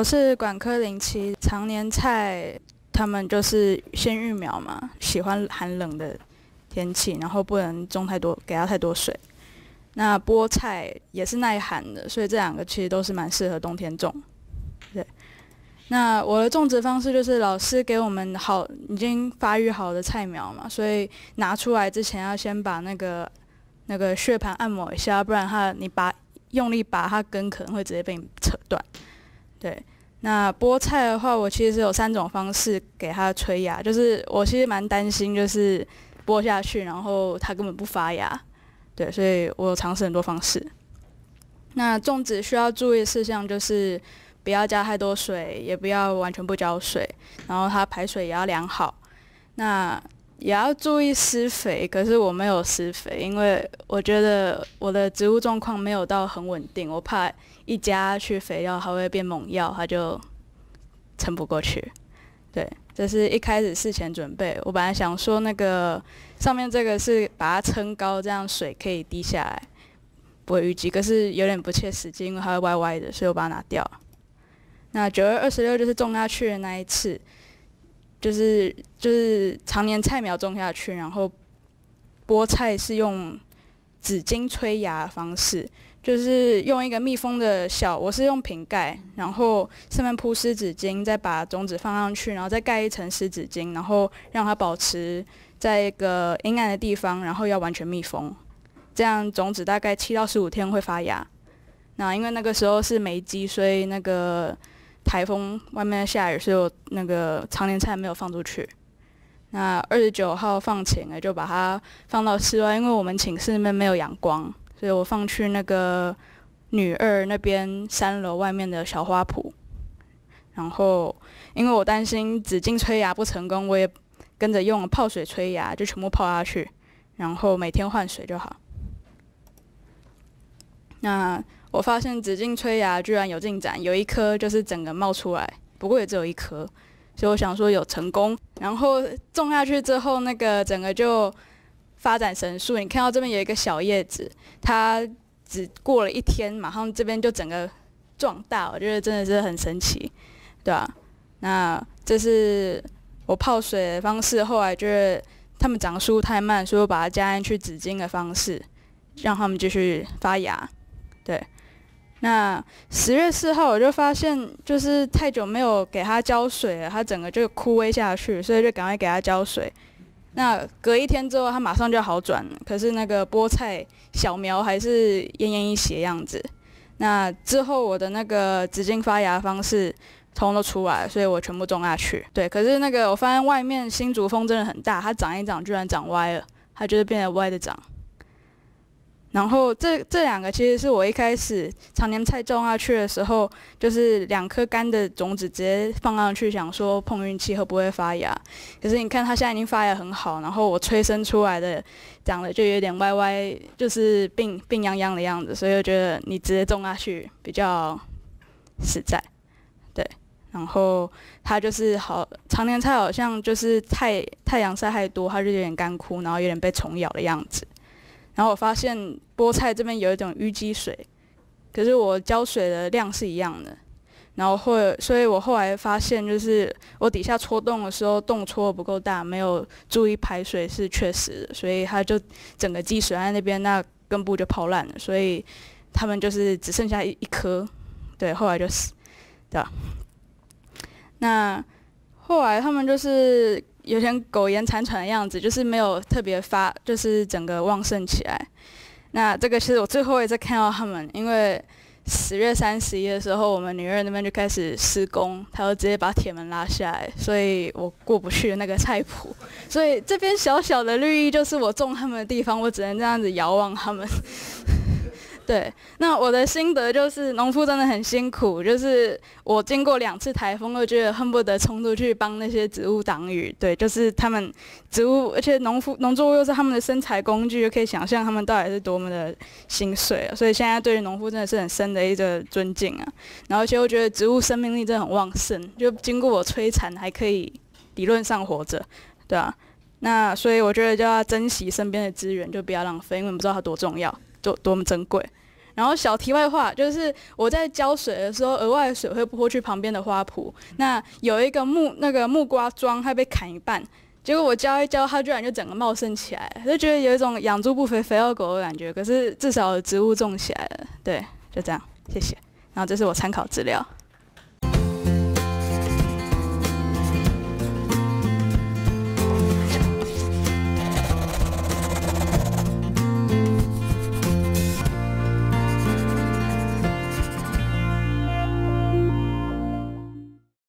我是管科零七，常年菜，他们就是先育苗嘛，喜欢寒冷的天气，然后不能种太多，给它太多水。那菠菜也是耐寒的，所以这两个其实都是蛮适合冬天种，对。那我的种植方式就是老师给我们好已经发育好的菜苗嘛，所以拿出来之前要先把那个那个穴盘按摩一下，不然它你拔用力拔它根可能会直接被你扯断，对。那菠菜的话，我其实是有三种方式给它催芽，就是我其实蛮担心，就是播下去然后它根本不发芽，对，所以我尝试很多方式。那种子需要注意事项就是不要加太多水，也不要完全不浇水，然后它排水也要良好。那也要注意施肥，可是我没有施肥，因为我觉得我的植物状况没有到很稳定，我怕一加去肥料它会变猛药，它就撑不过去。对，这是一开始事前准备。我本来想说那个上面这个是把它撑高，这样水可以滴下来，不会淤积，可是有点不切实际，因为它会歪歪的，所以我把它拿掉那九月二十六就是种下去的那一次。就是就是常年菜苗种下去，然后菠菜是用纸巾催芽方式，就是用一个密封的小，我是用瓶盖，然后上面铺湿纸巾，再把种子放上去，然后再盖一层湿纸巾，然后让它保持在一个阴暗的地方，然后要完全密封，这样种子大概七到十五天会发芽。那因为那个时候是梅季，所以那个。台风外面下雨，所以我那个常年菜没有放出去。那二十九号放晴了，就把它放到室外，因为我们寝室里面没有阳光，所以我放去那个女二那边三楼外面的小花圃。然后，因为我担心紫茎催芽不成功，我也跟着用泡水催芽，就全部泡下去，然后每天换水就好。那。我发现纸巾催芽居然有进展，有一颗就是整个冒出来，不过也只有一颗，所以我想说有成功。然后种下去之后，那个整个就发展神速。你看到这边有一个小叶子，它只过了一天，马上这边就整个壮大，我觉得真的是很神奇，对吧？那这是我泡水的方式。后来就是它们长速太慢，所以我把它加进去纸巾的方式，让他们继续发芽，对。那十月四号我就发现，就是太久没有给它浇水了，它整个就枯萎下去，所以就赶快给它浇水。那隔一天之后，它马上就好转。可是那个菠菜小苗还是奄奄一息的样子。那之后我的那个紫荆发芽方式通都出来所以我全部种下去。对，可是那个我发现外面新竹风真的很大，它长一长居然长歪了，它就是变得歪的长。然后这这两个其实是我一开始常年菜种下去的时候，就是两颗干的种子直接放上去，想说碰运气会不会发芽。可是你看它现在已经发芽很好，然后我催生出来的长得就有点歪歪，就是病病殃殃的样子。所以我觉得你直接种下去比较实在，对。然后它就是好常年菜好像就是太太阳晒太多，它就有点干枯，然后有点被虫咬的样子。然后我发现菠菜这边有一种淤积水，可是我浇水的量是一样的。然后后，所以我后来发现，就是我底下戳洞的时候，洞戳不够大，没有注意排水是确实，所以它就整个积水在那边，那根部就泡烂了。所以他们就是只剩下一一颗，对，后来就死的。那后来他们就是。有点苟延残喘的样子，就是没有特别发，就是整个旺盛起来。那这个其实我最后一次看到他们，因为十月三十一的时候，我们女院那边就开始施工，他就直接把铁门拉下来，所以我过不去那个菜谱。所以这边小小的绿意就是我种他们的地方，我只能这样子遥望他们。对，那我的心得就是，农夫真的很辛苦。就是我经过两次台风，我觉得恨不得冲出去帮那些植物挡雨。对，就是他们植物，而且农夫农作物又是他们的生财工具，就可以想象他们到底是多么的心碎所以现在对于农夫真的是很深的一个尊敬啊。然后而且我觉得植物生命力真的很旺盛，就经过我摧残还可以理论上活着，对啊。那所以我觉得就要珍惜身边的资源，就不要浪费，因为不知道它多重要。多多么珍贵！然后小题外话，就是我在浇水的时候，额外水会泼去旁边的花圃。那有一个木那个木瓜桩，它被砍一半，结果我浇一浇，它居然就整个茂盛起来就觉得有一种养猪不肥肥二狗的感觉，可是至少植物种起来了。对，就这样，谢谢。然后这是我参考资料。